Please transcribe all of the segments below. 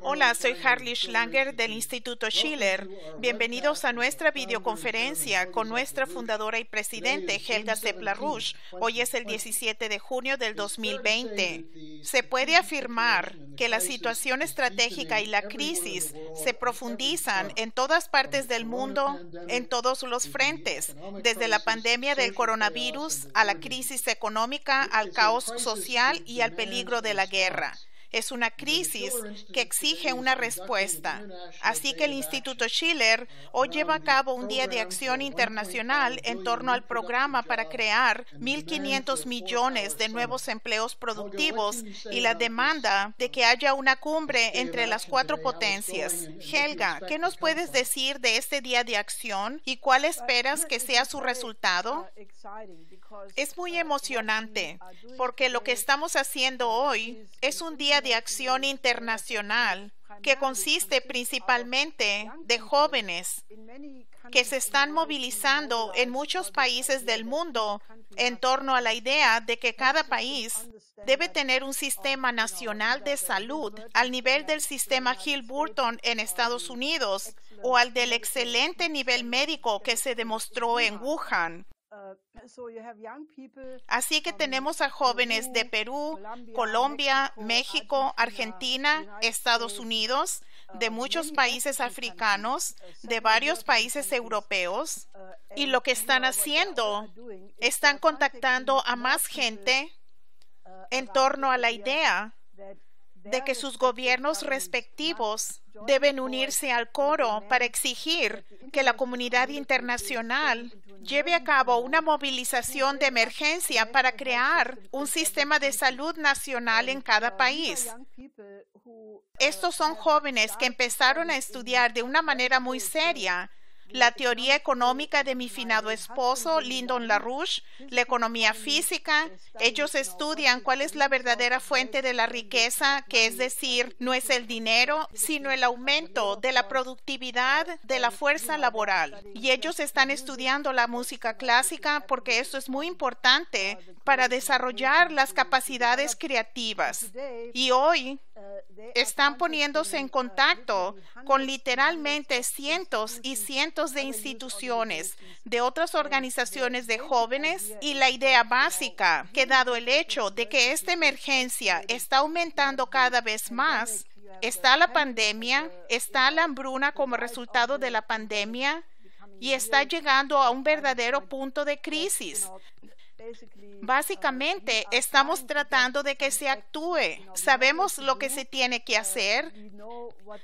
Hola, soy Harley Schlanger del Instituto Schiller. Bienvenidos a nuestra videoconferencia con nuestra fundadora y presidente, Helga zeplar Rush, Hoy es el 17 de junio del 2020. Se puede afirmar que la situación estratégica y la crisis se profundizan en todas partes del mundo, en todos los frentes, desde la pandemia del coronavirus a la crisis económica, al caos social y al peligro de la guerra. Es una crisis que exige una respuesta. Así que el Instituto Schiller hoy uh, lleva a cabo un día de acción internacional en torno al programa para crear 1.500 millones de nuevos empleos productivos y la demanda de que haya una cumbre entre las cuatro potencias. Helga, ¿qué nos puedes decir de este día de acción y cuál esperas que sea su resultado? Uh, es muy uh, emocionante porque lo que estamos haciendo hoy es un día de acción internacional que consiste principalmente de jóvenes que se están movilizando en muchos países del mundo en torno a la idea de que cada país debe tener un sistema nacional de salud al nivel del sistema Hill Burton en Estados Unidos o al del excelente nivel médico que se demostró en Wuhan. Uh, Así que um, tenemos a jóvenes de Perú, Colombia, México, Argentina, uh, Estados Unidos, uh, de muchos países africanos, de varios países europeos. Y lo que están haciendo, están contactando a más gente en torno a la idea de que sus gobiernos respectivos deben unirse al coro para exigir que la comunidad internacional lleve a cabo una movilización de emergencia para crear un sistema de salud nacional en cada país. Estos son jóvenes que empezaron a estudiar de una manera muy seria la teoría económica de mi finado esposo, Lyndon LaRouche, la economía física. Ellos estudian cuál es la verdadera fuente de la riqueza, que es decir, no es el dinero, sino el aumento de la productividad de la fuerza laboral. Y ellos están estudiando la música clásica porque esto es muy importante para desarrollar las capacidades creativas. Y hoy, están poniéndose en contacto con literalmente cientos y cientos de instituciones, de otras organizaciones de este jóvenes y la idea básica que dado el hecho de que esta emergencia está aumentando cada vez más, está la pandemia, eh, está la hambruna pues como resultado de la pandemia y está llegando a un verdadero punto de crisis Básicamente, um, estamos tratando de que se actúe. Sabemos lo que se tiene que hacer.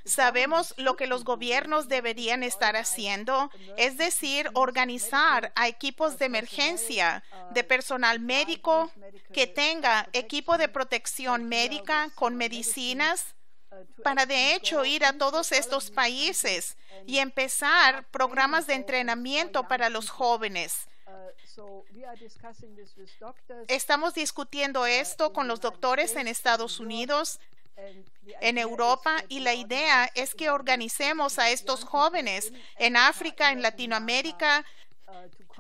Sabemos lo que los gobiernos deberían estar haciendo, es decir, organizar a equipos de emergencia, uh, de personal médico, que tenga uh, equipo de protección médica con medicinas uh, para de hecho ir a todos estos países y empezar programas de entrenamiento para los jóvenes Uh, Estamos discutiendo uh, esto con los doctores en Estados Unidos en Europa y la idea es que organicemos a estos jóvenes en África, en Latinoamérica,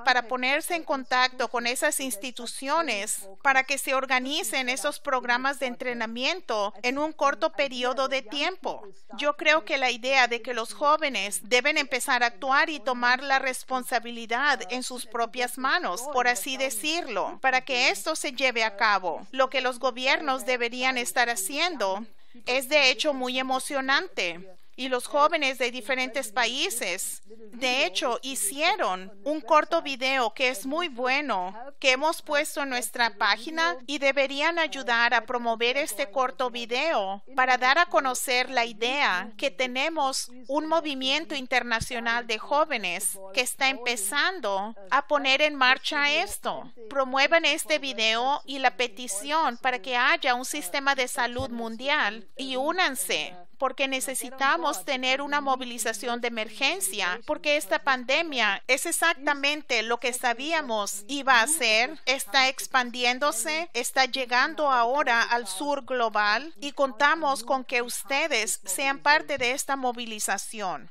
para ponerse en contacto con esas instituciones para que se organicen esos programas de entrenamiento en un corto periodo de tiempo. Yo creo que la idea de que los jóvenes deben empezar a actuar y tomar la responsabilidad en sus propias manos, por así decirlo, para que esto se lleve a cabo. Lo que los gobiernos deberían estar haciendo es de hecho muy emocionante y los jóvenes de diferentes países. De hecho, hicieron un corto video que es muy bueno, que hemos puesto en nuestra página y deberían ayudar a promover este corto video para dar a conocer la idea que tenemos un movimiento internacional de jóvenes que está empezando a poner en marcha esto. Promuevan este video y la petición para que haya un sistema de salud mundial y únanse porque necesitamos tener una movilización de emergencia, porque esta pandemia es exactamente lo que sabíamos iba a ser, está expandiéndose, está llegando ahora al sur global y contamos con que ustedes sean parte de esta movilización.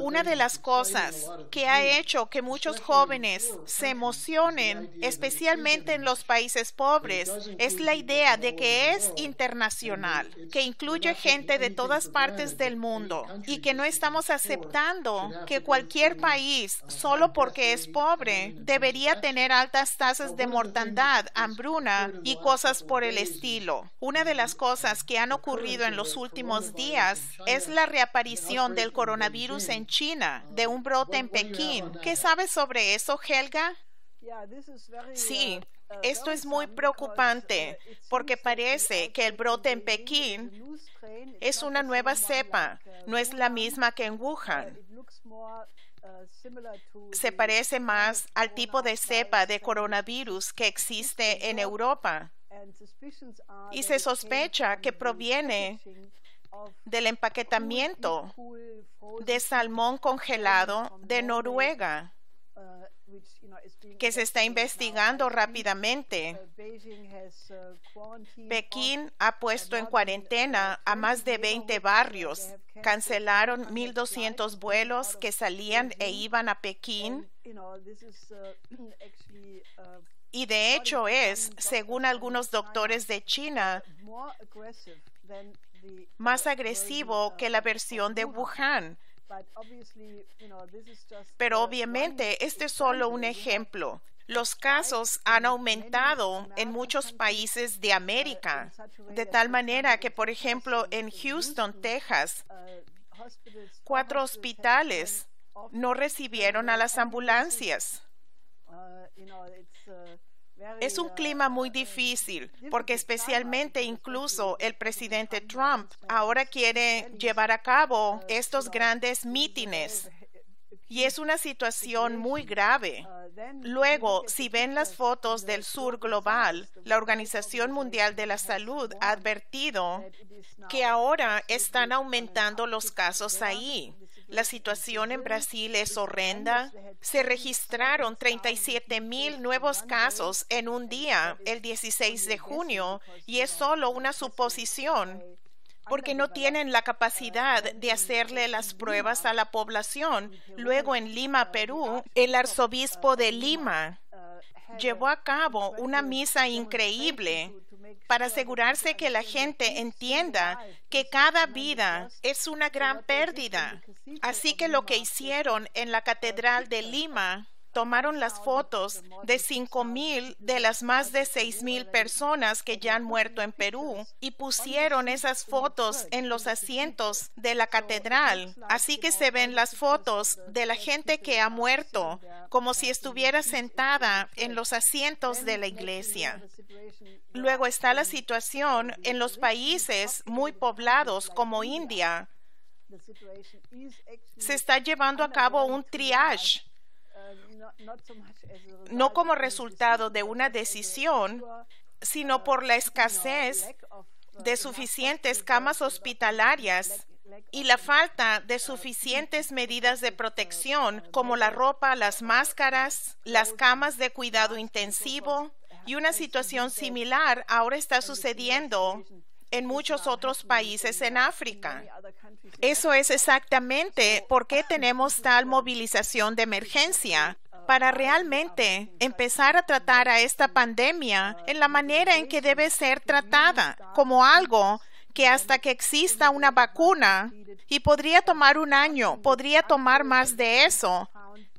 Una de las cosas que ha hecho que muchos jóvenes se emocionen, especialmente en los países pobres, es la idea de que es internacional, que incluye gente de todas partes del mundo y que no estamos aceptando que cualquier país, solo porque es pobre, debería tener altas tasas de mortandad, hambruna y cosas por el estilo. Una de las cosas que han ocurrido en los últimos días es la reaparición del coronavirus en China, de un brote en Pekín. ¿Qué sabes sobre eso, Helga? Sí, uh, uh, esto es muy uh, preocupante porque parece que el brote en Pekín es una nueva cepa, no es la misma que en Wuhan. Se parece más al tipo de cepa de coronavirus que existe en Europa y se sospecha que proviene del empaquetamiento de salmón congelado de Noruega que se está investigando rápidamente. Pekín ha puesto en cuarentena a más de 20 barrios. Cancelaron 1.200 vuelos que salían e iban a Pekín. Y de hecho es, según algunos doctores de China, más agresivo que la versión de Wuhan. Pero obviamente este es solo un ejemplo. Los casos han aumentado en muchos países de América, de tal manera que, por ejemplo, en Houston, Texas, cuatro hospitales no recibieron a las ambulancias. Es un clima muy difícil porque especialmente incluso el presidente Trump ahora quiere llevar a cabo ah, estos grandes mítines eh, y es una situación muy grave. Ah, Luego, si ven las fotos del sur global, la Organización Mundial de la Salud ha advertido que ahora están aumentando los casos ahí. La situación en Brasil es horrenda. Se registraron 37 mil nuevos casos en un día, el 16 de junio, y es solo una suposición porque no tienen la capacidad de hacerle las pruebas a la población. Luego en Lima, Perú, el arzobispo de Lima llevó a cabo una misa increíble para asegurarse que la gente entienda que cada vida es una gran pérdida. Así que lo que hicieron en la Catedral de Lima tomaron las fotos de 5.000 de las más de 6.000 personas que ya han muerto en Perú y pusieron esas fotos en los asientos de la catedral. Así que se ven las fotos de la gente que ha muerto como si estuviera sentada en los asientos de la iglesia. Luego está la situación en los países muy poblados como India. Se está llevando a cabo un triage no como resultado de una decisión, sino uh, por la escasez uh, de suficientes camas hospitalarias y la falta de uh, suficientes medidas de protección como la ropa, las máscaras, las camas de cuidado intensivo y una situación similar ahora está sucediendo en muchos otros países en África. Eso es exactamente por qué tenemos tal movilización de emergencia para realmente empezar a tratar a esta pandemia en la manera en que debe ser tratada, como algo que hasta que exista una vacuna, y podría tomar un año, podría tomar más de eso,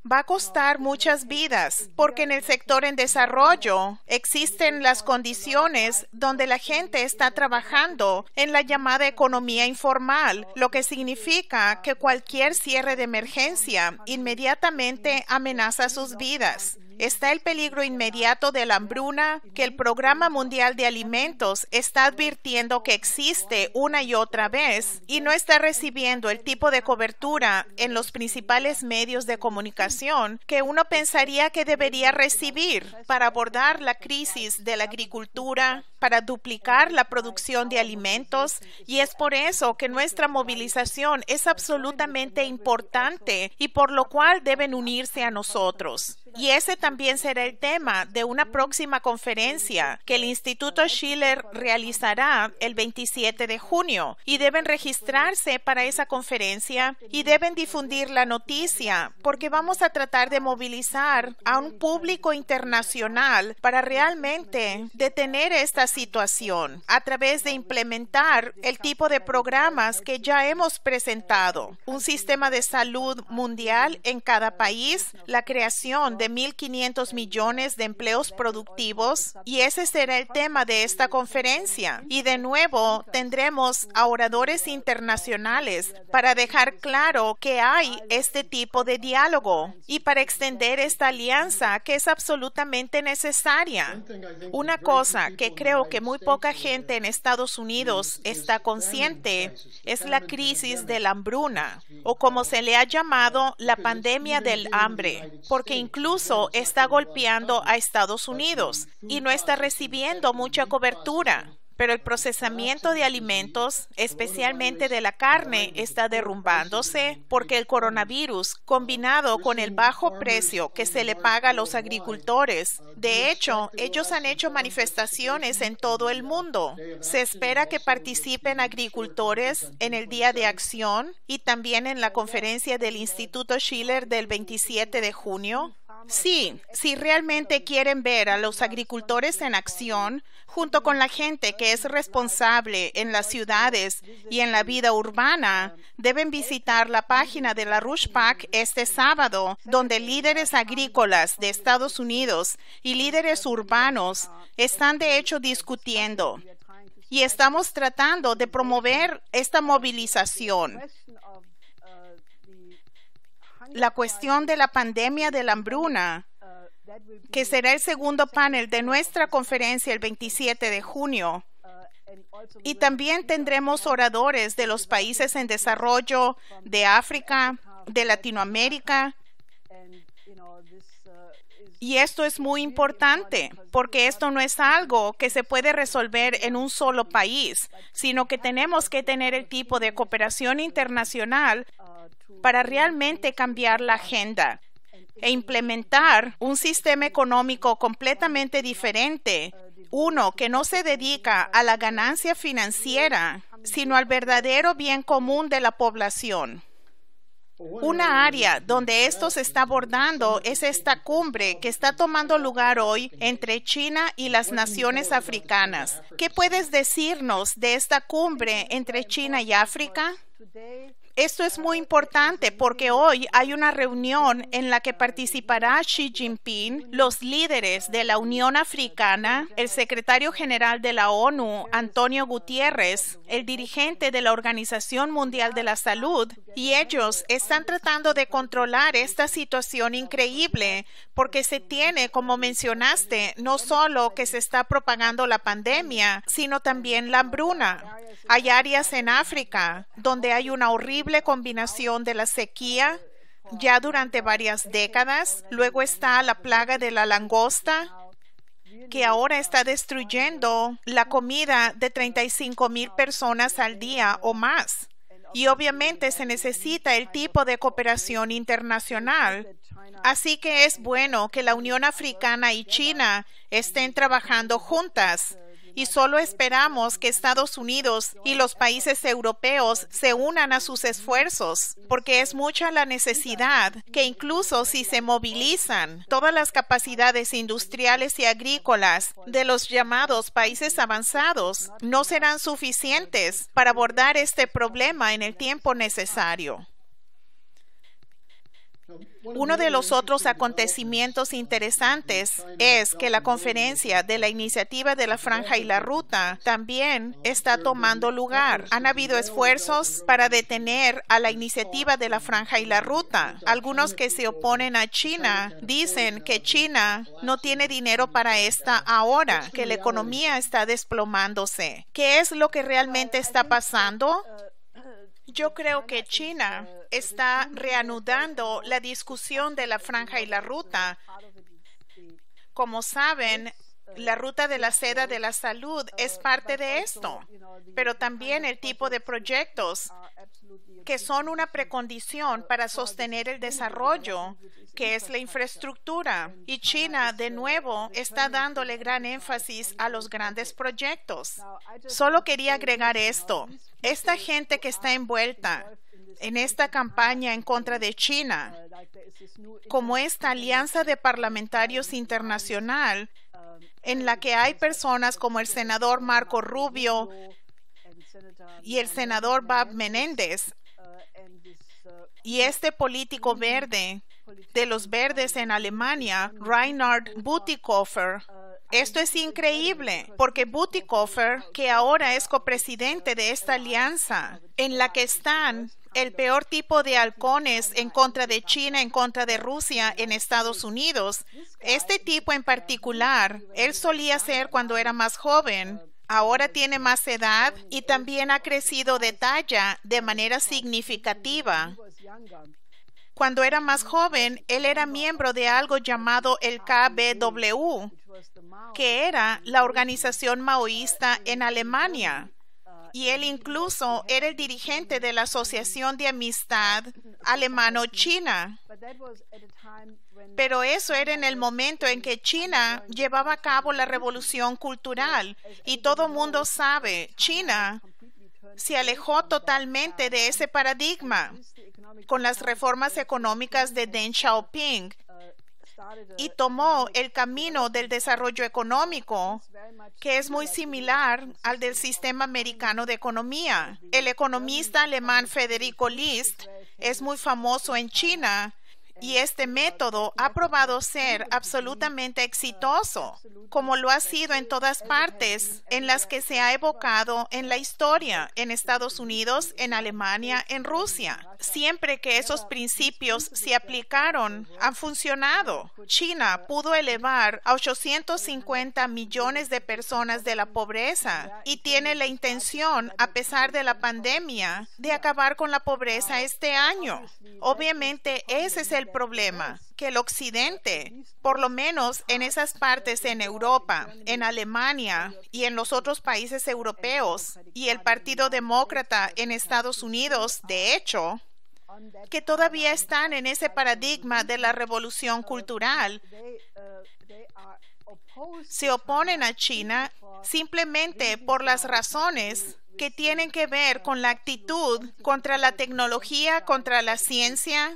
va a costar muchas vidas, porque en el sector en desarrollo existen las condiciones donde la gente está trabajando en la llamada economía informal, lo que significa que cualquier cierre de emergencia inmediatamente amenaza sus vidas. Está el peligro inmediato de la hambruna que el Programa Mundial de Alimentos está advirtiendo que existe una y otra vez y no está recibiendo el tipo de cobertura en los principales medios de comunicación que uno pensaría que debería recibir para abordar la crisis de la agricultura, para duplicar la producción de alimentos y es por eso que nuestra movilización es absolutamente importante y por lo cual deben unirse a nosotros. Y ese también será el tema de una próxima conferencia que el Instituto Schiller realizará el 27 de junio y deben registrarse para esa conferencia y deben difundir la noticia porque vamos a tratar de movilizar a un público internacional para realmente detener esta situación a través de implementar el tipo de programas que ya hemos presentado, un sistema de salud mundial en cada país, la creación de de 1.500 millones de empleos productivos y ese será el tema de esta conferencia. Y de nuevo tendremos a oradores internacionales para dejar claro que hay este tipo de diálogo y para extender esta alianza que es absolutamente necesaria. Una cosa que creo que muy poca gente en Estados Unidos está consciente es la crisis de la hambruna o como se le ha llamado la pandemia del hambre, porque incluso incluso está golpeando a Estados Unidos y no está recibiendo mucha cobertura. Pero el procesamiento de alimentos, especialmente de la carne, está derrumbándose porque el coronavirus, combinado con el bajo precio que se le paga a los agricultores, de hecho, ellos han hecho manifestaciones en todo el mundo. Se espera que participen agricultores en el Día de Acción y también en la conferencia del Instituto Schiller del 27 de junio Sí, si realmente quieren ver a los agricultores en acción, junto con la gente que es responsable en las ciudades y en la vida urbana, deben visitar la página de la Rush Pack este sábado, donde líderes agrícolas de Estados Unidos y líderes urbanos están de hecho discutiendo. Y estamos tratando de promover esta movilización la cuestión de la pandemia de la hambruna, que será el segundo panel de nuestra conferencia el 27 de junio. Y también tendremos oradores de los países en desarrollo, de África, de Latinoamérica. Y esto es muy importante porque esto no es algo que se puede resolver en un solo país, sino que tenemos que tener el tipo de cooperación internacional para realmente cambiar la agenda e implementar un sistema económico completamente diferente, uno que no se dedica a la ganancia financiera, sino al verdadero bien común de la población. Una área donde esto se está abordando es esta cumbre que está tomando lugar hoy entre China y las naciones africanas. ¿Qué puedes decirnos de esta cumbre entre China y África? Esto es muy importante porque hoy hay una reunión en la que participará Xi Jinping, los líderes de la Unión Africana, el secretario general de la ONU, Antonio Gutiérrez, el dirigente de la Organización Mundial de la Salud, y ellos están tratando de controlar esta situación increíble porque se tiene, como mencionaste, no solo que se está propagando la pandemia, sino también la hambruna. Hay áreas en África donde hay una horrible combinación de la sequía ya durante varias décadas, luego está la plaga de la langosta que ahora está destruyendo la comida de 35 mil personas al día o más. Y obviamente se necesita el tipo de cooperación internacional. Así que es bueno que la Unión Africana y China estén trabajando juntas y solo esperamos que Estados Unidos y los países europeos se unan a sus esfuerzos, porque es mucha la necesidad que incluso si se movilizan todas las capacidades industriales y agrícolas de los llamados países avanzados, no serán suficientes para abordar este problema en el tiempo necesario. Uno de los otros acontecimientos interesantes es que la conferencia de la iniciativa de la franja y la ruta también está tomando lugar. Han habido esfuerzos para detener a la iniciativa de la franja y la ruta. Algunos que se oponen a China dicen que China no tiene dinero para esta ahora, que la economía está desplomándose. ¿Qué es lo que realmente está pasando? Yo creo que China está reanudando la discusión de la franja y la ruta. Como saben, pues, eh, la ruta de la este, seda de la salud eh, es parte de esto, pero también el tipo de proyectos que son una precondición uh, para sostener el desarrollo, que es la infraestructura. Y China, de nuevo, está dándole gran énfasis a los grandes proyectos. Solo quería agregar esto esta gente que está envuelta en esta campaña en contra de China, como esta alianza de parlamentarios internacional en la que hay personas como el senador Marco Rubio y el senador Bob Menéndez y este político verde de los verdes en Alemania, Reinhard Butikofer, esto es increíble, porque Butikoffer, que ahora es copresidente de esta alianza, en la que están el peor tipo de halcones en contra de China, en contra de Rusia en Estados Unidos. Este tipo en particular, él solía ser cuando era más joven. Ahora tiene más edad y también ha crecido de talla de manera significativa. Cuando era más joven, él era miembro de algo llamado el KBW, que era la organización maoísta en Alemania. Y él incluso era el dirigente de la Asociación de Amistad Alemano-China. Pero eso era en el momento en que China llevaba a cabo la revolución cultural. Y todo mundo sabe, China se alejó totalmente de ese paradigma con las reformas económicas de Deng Xiaoping y tomó el camino del desarrollo económico, que es muy similar al del sistema americano de economía. El economista alemán Federico List es muy famoso en China y este método ha probado ser absolutamente exitoso, como lo ha sido en todas partes en las que se ha evocado en la historia, en Estados Unidos, en Alemania, en Rusia. Siempre que esos principios se aplicaron, han funcionado. China pudo elevar a 850 millones de personas de la pobreza y tiene la intención, a pesar de la pandemia, de acabar con la pobreza este año. Obviamente, ese es el problema, que el Occidente, por lo menos en esas partes en Europa, en Alemania y en los otros países europeos, y el Partido Demócrata en Estados Unidos, de hecho, que todavía están en ese paradigma de la revolución cultural, se oponen a China simplemente por las razones que tienen que ver con la actitud contra la tecnología, contra la ciencia,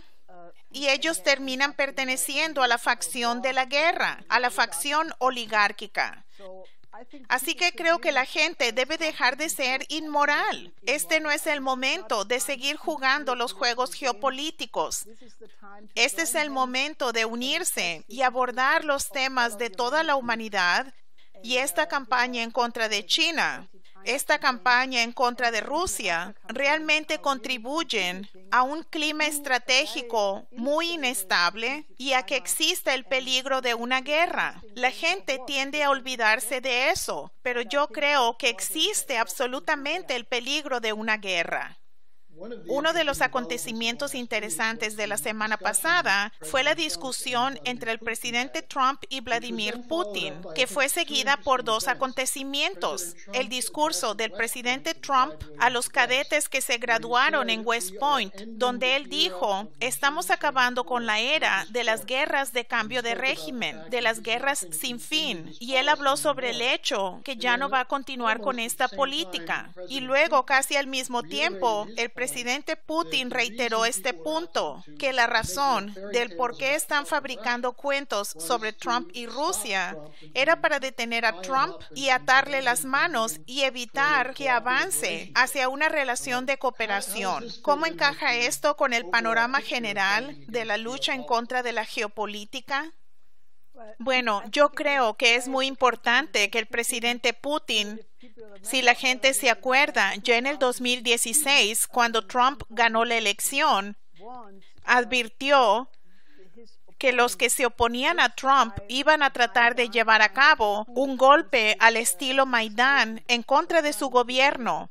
y ellos terminan perteneciendo a la facción de la guerra, a la facción oligárquica. Así que creo que la gente debe dejar de ser inmoral. Este no es el momento de seguir jugando los juegos geopolíticos. Este es el momento de unirse y abordar los temas de toda la humanidad y esta campaña en contra de China esta campaña en contra de Rusia realmente contribuyen a un clima estratégico muy inestable y a que exista el peligro de una guerra. La gente tiende a olvidarse de eso, pero yo creo que existe absolutamente el peligro de una guerra. Uno de los acontecimientos interesantes de la semana pasada fue la discusión entre el uh, presidente Trump y Vladimir Putin, que fue seguida por dos acontecimientos. El discurso del presidente Trump a los cadetes que se graduaron en West Point, donde él dijo, estamos acabando con la era de las guerras de cambio de régimen, de las guerras sin fin, y él habló sobre el hecho que ya no va a continuar con esta política. Y luego, casi al mismo tiempo, el presidente presidente Putin reiteró este punto, que la razón del por qué están fabricando cuentos sobre Trump y Rusia era para detener a Trump y atarle las manos y evitar que avance hacia una relación de cooperación. ¿Cómo encaja esto con el panorama general de la lucha en contra de la geopolítica? Bueno, yo creo que es muy importante que el presidente Putin si la gente se acuerda, ya en el 2016, cuando Trump ganó la elección, advirtió que los que se oponían a Trump iban a tratar de llevar a cabo un golpe al estilo Maidán en contra de su gobierno,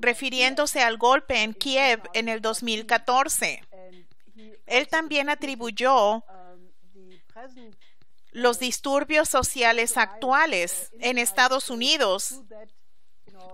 refiriéndose al golpe en Kiev en el 2014. Él también atribuyó los disturbios sociales actuales en Estados Unidos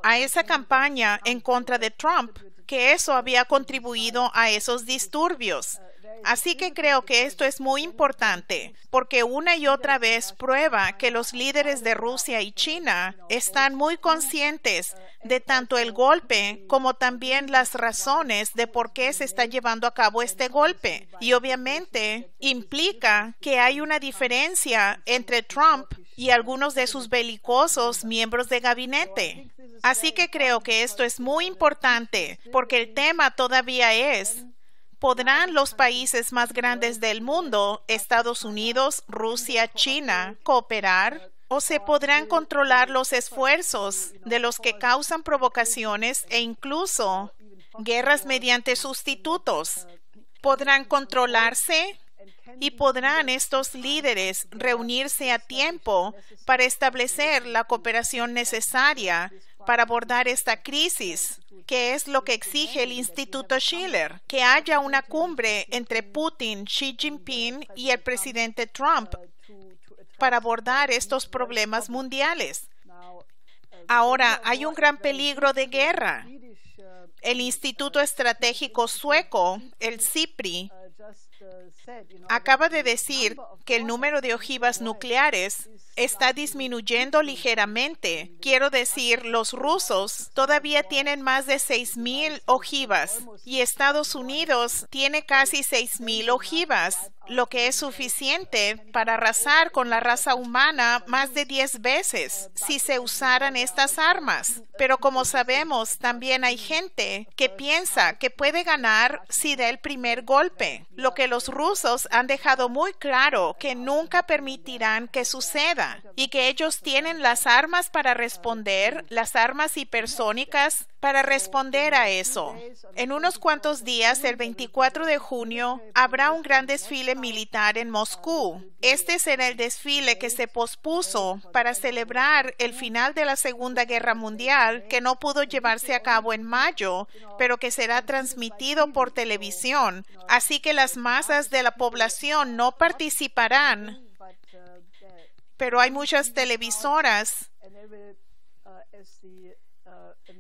a esa campaña en contra de Trump, que eso había contribuido a esos disturbios. Así que creo que esto es muy importante porque una y otra vez prueba que los líderes de Rusia y China están muy conscientes de tanto el golpe como también las razones de por qué se está llevando a cabo este golpe. Y obviamente implica que hay una diferencia entre Trump y algunos de sus belicosos miembros de gabinete. Así que creo que esto es muy importante porque el tema todavía es podrán los países más grandes del mundo, Estados Unidos, Rusia, China, cooperar o se podrán controlar los esfuerzos de los que causan provocaciones e incluso guerras mediante sustitutos. Podrán controlarse y podrán estos líderes reunirse a tiempo para establecer la cooperación necesaria para abordar esta crisis, que es lo que exige el Instituto Schiller, que haya una cumbre entre Putin, Xi Jinping y el presidente Trump para abordar estos problemas mundiales. Ahora hay un gran peligro de guerra. El Instituto Estratégico Sueco, el CIPRI, acaba de decir que el número de ojivas nucleares está disminuyendo ligeramente. Quiero decir, los rusos todavía tienen más de 6.000 ojivas y Estados Unidos tiene casi 6.000 ojivas, lo que es suficiente para arrasar con la raza humana más de 10 veces si se usaran estas armas. Pero como sabemos, también hay gente que piensa que puede ganar si da el primer golpe, lo que los rusos han dejado muy claro que nunca permitirán que suceda y que ellos tienen las armas para responder, las armas hipersónicas para responder a eso. En unos cuantos días, el 24 de junio, habrá un gran desfile militar en Moscú. Este será el desfile que se pospuso para celebrar el final de la Segunda Guerra Mundial, que no pudo llevarse a cabo en mayo, pero que será transmitido por televisión. Así que las masas de la población no participarán. Pero hay muchas televisoras Uh,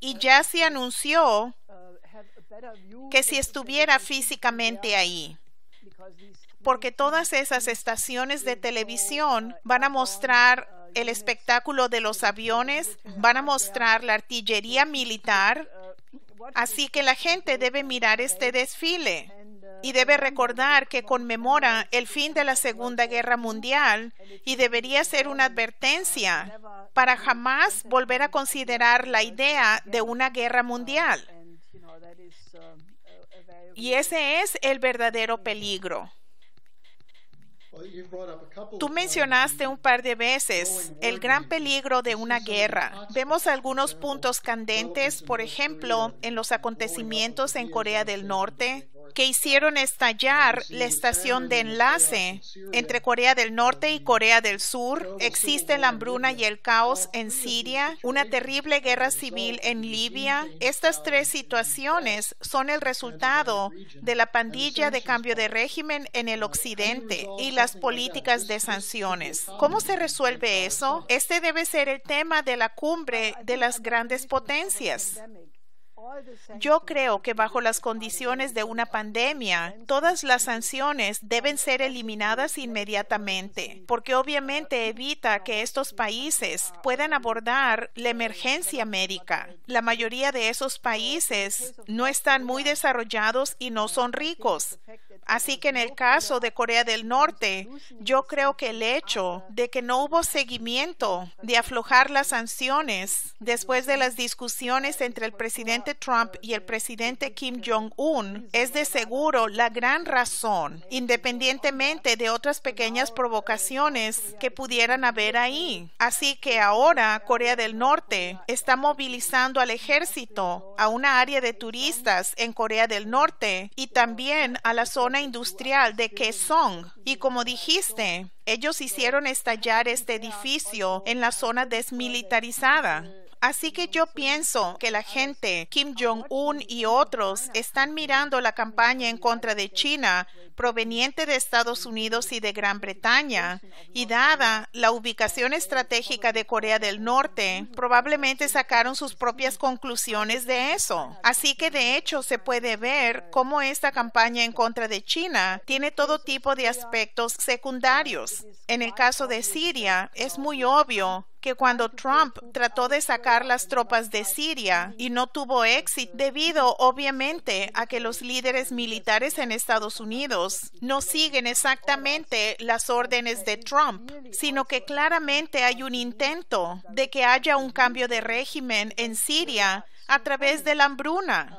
y uh, ya se anunció uh, que si estuviera físicamente ahí, porque todas esas estaciones de televisión van a mostrar el espectáculo de los aviones, van a mostrar la artillería militar, así que la gente debe mirar este desfile y debe recordar que conmemora el fin de la Segunda Guerra Mundial y debería ser una advertencia para jamás volver a considerar la idea de una guerra mundial. Y ese es el verdadero peligro. Tú uh, mencionaste un par de veces el gran peligro de una guerra. Vemos algunos uh, puntos candentes, por ejemplo, en los acontecimientos en Corea del Norte, que hicieron estallar la estación de enlace entre Corea del uh, Norte y Corea del Sur. Existe la hambruna y el caos en Siria, una terrible guerra civil en Libia. Estas tres situaciones son el resultado de la pandilla de cambio de régimen en el occidente y la políticas de sanciones. ¿Cómo se resuelve eso? Este debe ser el tema de la cumbre de las grandes potencias. Yo creo que bajo las condiciones de una pandemia, todas las sanciones deben ser eliminadas inmediatamente, porque obviamente evita que estos países puedan abordar la emergencia médica. La mayoría de esos países no están muy desarrollados y no son ricos. Así que en el caso de Corea del Norte, yo creo que el hecho de que no hubo seguimiento de aflojar las sanciones después de las discusiones entre el presidente Trump y el presidente Kim Jong-un es de seguro la gran razón, independientemente de otras pequeñas provocaciones que pudieran haber ahí. Así que ahora Corea del Norte está movilizando al ejército a una área de turistas en Corea del Norte y también a la zona industrial de Kaesong. Y como dijiste, ellos hicieron estallar este edificio en la zona desmilitarizada. Así que yo pienso que la gente, Kim Jong-un y otros, están mirando la campaña en contra de China proveniente de Estados Unidos y de Gran Bretaña, y dada la ubicación estratégica de Corea del Norte, probablemente sacaron sus propias conclusiones de eso. Así que de hecho se puede ver cómo esta campaña en contra de China tiene todo tipo de aspectos secundarios. En el caso de Siria, es muy obvio que cuando Trump trató de sacar las tropas de Siria y no tuvo éxito debido obviamente a que los líderes militares en Estados Unidos no siguen exactamente las órdenes de Trump, sino que claramente hay un intento de que haya un cambio de régimen en Siria a través de la hambruna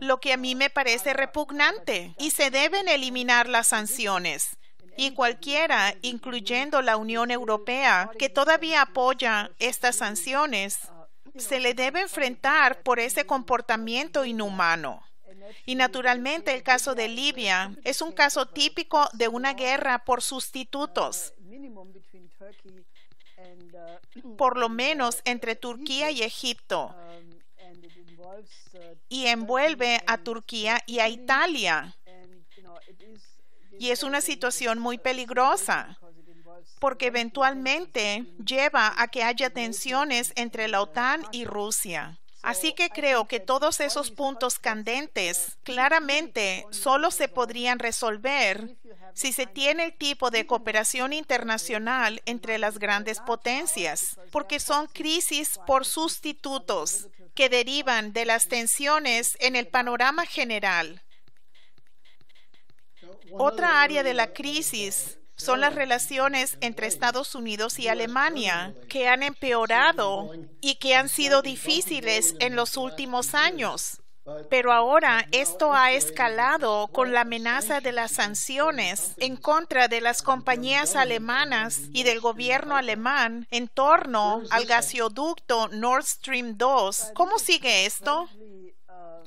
lo que a mí me parece repugnante y se deben eliminar las sanciones y cualquiera, incluyendo la Unión Europea, que todavía apoya estas sanciones, se le debe enfrentar por ese comportamiento inhumano. Y naturalmente el caso de Libia es un caso típico de una guerra por sustitutos, por lo menos entre Turquía y Egipto, y envuelve a Turquía y a Italia. Y es una situación muy peligrosa porque eventualmente lleva a que haya tensiones entre la OTAN y Rusia. Así que creo que todos esos puntos candentes claramente solo se podrían resolver si se tiene el tipo de cooperación internacional entre las grandes potencias, porque son crisis por sustitutos que derivan de las tensiones en el panorama general otra área de la crisis son las relaciones entre Estados Unidos y Alemania, que han empeorado y que han sido difíciles en los últimos años. Pero ahora esto ha escalado con la amenaza de las sanciones en contra de las compañías alemanas y del gobierno alemán en torno al gasoducto Nord Stream 2. ¿Cómo sigue esto?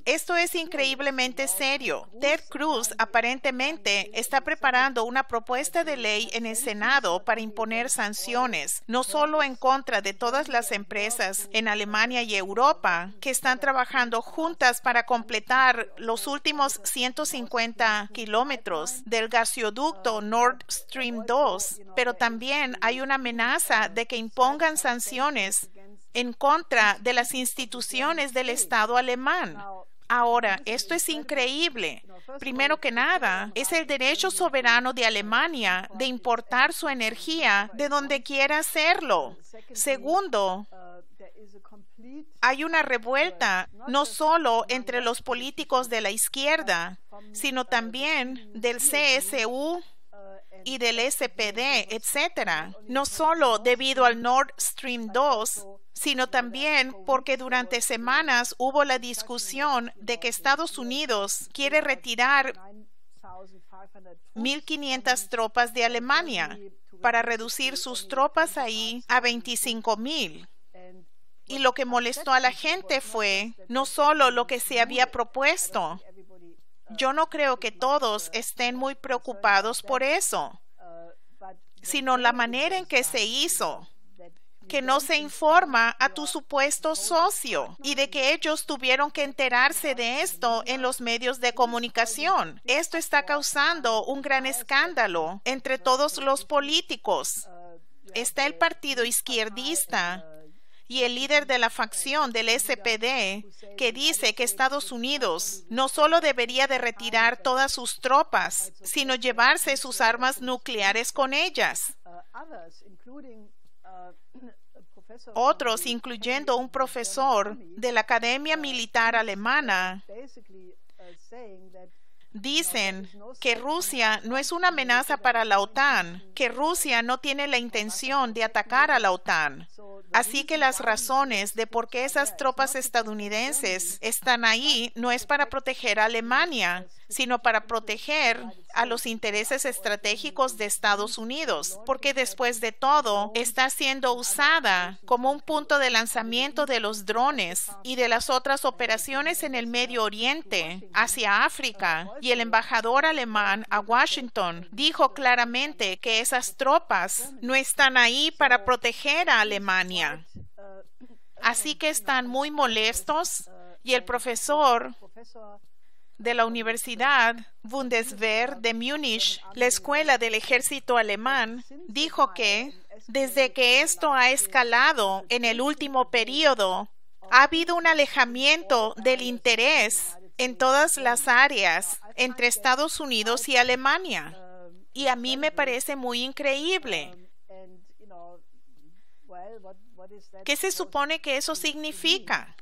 Esto es increíblemente serio. Ted Cruz aparentemente está preparando una propuesta de ley en el Senado para imponer sanciones, no solo en contra de todas las empresas en Alemania y Europa que están trabajando juntas para completar los últimos 150 kilómetros del gasoducto Nord Stream 2, pero también hay una amenaza de que impongan sanciones en contra de las instituciones del Estado alemán. Ahora, pues esto es increíble. Primero que nada, es el derecho soberano de Alemania de este importar su energía de donde quiera hacerlo. Segundo, uh, hay una uh, revuelta no solo entre los políticos de la izquierda, sino también del CSU uh, y del SPD, etcétera, no solo debido al Nord Stream 2, sino también porque durante semanas hubo la discusión de que Estados Unidos quiere retirar 1.500 tropas de Alemania para reducir sus tropas ahí a 25.000. Y lo que molestó a la gente fue no solo lo que se había propuesto. Yo no creo que todos estén muy preocupados por eso, sino la manera en que se hizo que no se informa a tu supuesto socio y de que ellos tuvieron que enterarse de esto en los medios de comunicación. Esto está causando un gran escándalo entre todos los políticos. Está el partido izquierdista y el líder de la facción del SPD que dice que Estados Unidos no solo debería de retirar todas sus tropas, sino llevarse sus armas nucleares con ellas. Otros, incluyendo un profesor de la Academia Militar Alemana, dicen que Rusia no es una amenaza para la OTAN, que Rusia no tiene la intención de atacar a la OTAN. Así que las razones de por qué esas tropas estadounidenses están ahí no es para proteger a Alemania, sino para proteger a los intereses estratégicos de Estados Unidos, porque después de todo está siendo usada como un punto de lanzamiento de los drones y de las otras operaciones en el Medio Oriente, hacia África. Y el embajador alemán a Washington dijo claramente que esas tropas no están ahí para proteger a Alemania. Así que están muy molestos y el profesor de la Universidad Bundeswehr de Múnich, la escuela del ejército alemán, dijo que desde que esto ha escalado en el último periodo, ha habido un alejamiento del interés en todas las áreas entre Estados Unidos y Alemania. Y a mí me parece muy increíble. ¿Qué se supone que eso significa?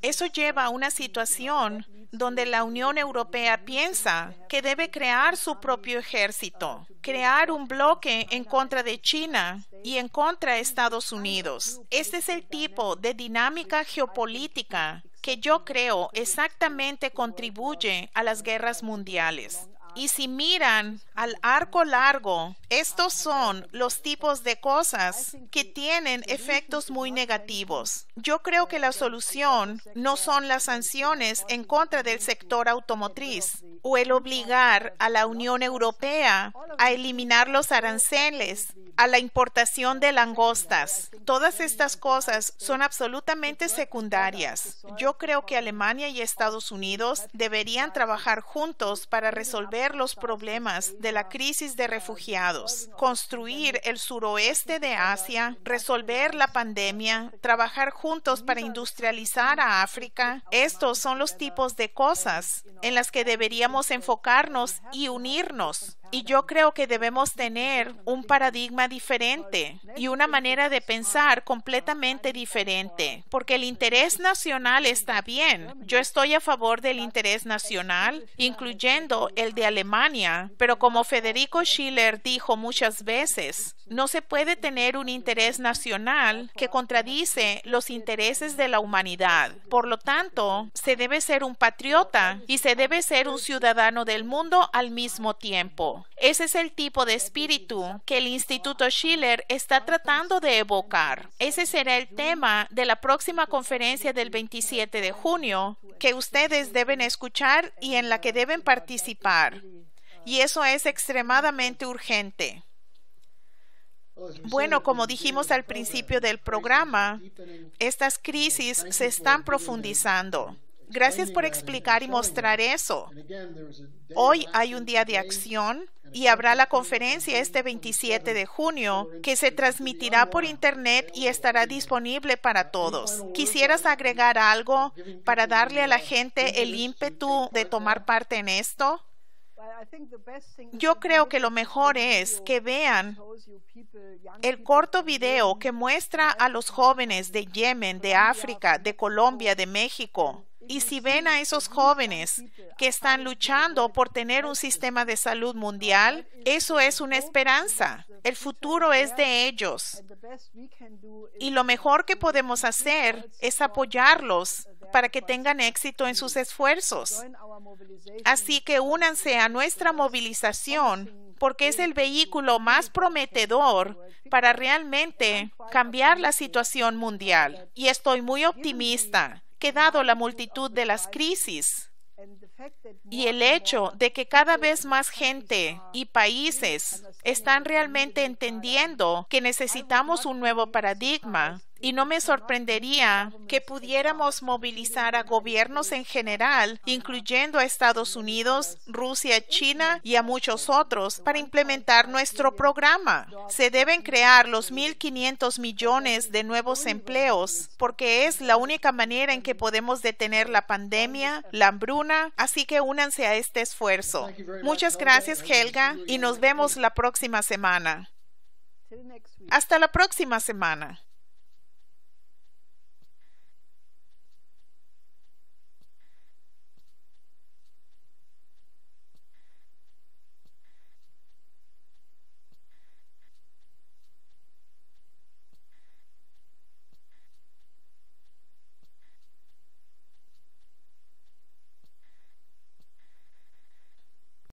Eso lleva a una situación donde la Unión Europea piensa que debe crear su propio ejército, crear un bloque en contra de China y en contra de Estados Unidos. Este es el tipo de dinámica geopolítica que yo creo exactamente contribuye a las guerras mundiales. Y si miran al arco largo, estos son los tipos de cosas que tienen efectos muy negativos. Yo creo que la solución no son las sanciones en contra del sector automotriz o el obligar a la Unión Europea a eliminar los aranceles a la importación de langostas. Todas estas cosas son absolutamente secundarias. Yo creo que Alemania y Estados Unidos deberían trabajar juntos para resolver los problemas de la crisis de refugiados, construir el suroeste de Asia, resolver la pandemia, trabajar juntos para industrializar a África. Estos son los tipos de cosas en las que deberíamos enfocarnos y unirnos y yo creo que debemos tener un paradigma diferente y una manera de pensar completamente diferente, porque el interés nacional está bien. Yo estoy a favor del interés nacional, incluyendo el de Alemania, pero como Federico Schiller dijo muchas veces, no se puede tener un interés nacional que contradice los intereses de la humanidad. Por lo tanto, se debe ser un patriota y se debe ser un ciudadano del mundo al mismo tiempo. Ese es el tipo de espíritu que el Instituto Schiller está tratando de evocar. Ese será el tema de la próxima conferencia del 27 de junio que ustedes deben escuchar y en la que deben participar. Y eso es extremadamente urgente. Bueno, como dijimos al principio del programa, estas crisis se están profundizando. Gracias por explicar y mostrar eso. Hoy hay un día de acción y habrá la conferencia este 27 de junio que se transmitirá por Internet y estará disponible para todos. ¿Quisieras agregar algo para darle a la gente el ímpetu de tomar parte en esto? Yo creo que lo mejor es que vean el corto video que muestra a los jóvenes de Yemen, de África, de Colombia, de México, y si ven a esos jóvenes que están luchando por tener un sistema de salud mundial, eso es una esperanza. El futuro es de ellos. Y lo mejor que podemos hacer es apoyarlos para que tengan éxito en sus esfuerzos. Así que únanse a nuestra movilización porque es el vehículo más prometedor para realmente cambiar la situación mundial. Y estoy muy optimista quedado la multitud de las crisis. Y el hecho de que cada vez más gente y países están realmente entendiendo que necesitamos un nuevo paradigma. Y no me sorprendería que pudiéramos movilizar a gobiernos en general, incluyendo a Estados Unidos, Rusia, China y a muchos otros, para implementar nuestro programa. Se deben crear los 1.500 millones de nuevos empleos, porque es la única manera en que podemos detener la pandemia, la hambruna, así que únanse a este esfuerzo. Muchas gracias, Helga, y nos vemos la próxima semana. Hasta la próxima semana.